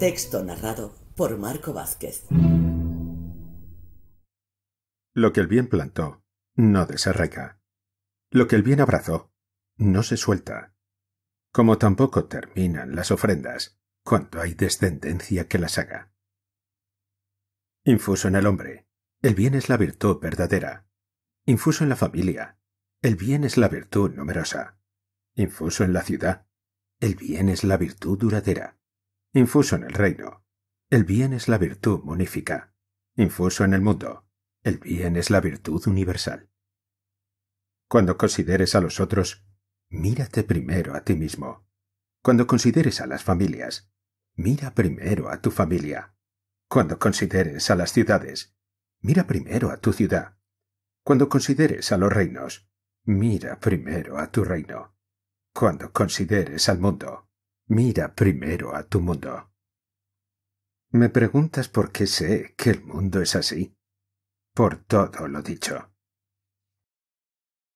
Texto narrado por Marco Vázquez. Lo que el bien plantó, no desarraiga. Lo que el bien abrazó, no se suelta. Como tampoco terminan las ofrendas cuando hay descendencia que las haga. Infuso en el hombre, el bien es la virtud verdadera. Infuso en la familia, el bien es la virtud numerosa. Infuso en la ciudad, el bien es la virtud duradera infuso en el reino. El bien es la virtud monífica. Infuso en el mundo. El bien es la virtud universal. Cuando consideres a los otros, mírate primero a ti mismo. Cuando consideres a las familias, mira primero a tu familia. Cuando consideres a las ciudades, mira primero a tu ciudad. Cuando consideres a los reinos, mira primero a tu reino. Cuando consideres al mundo, Mira primero a tu mundo. Me preguntas por qué sé que el mundo es así. Por todo lo dicho.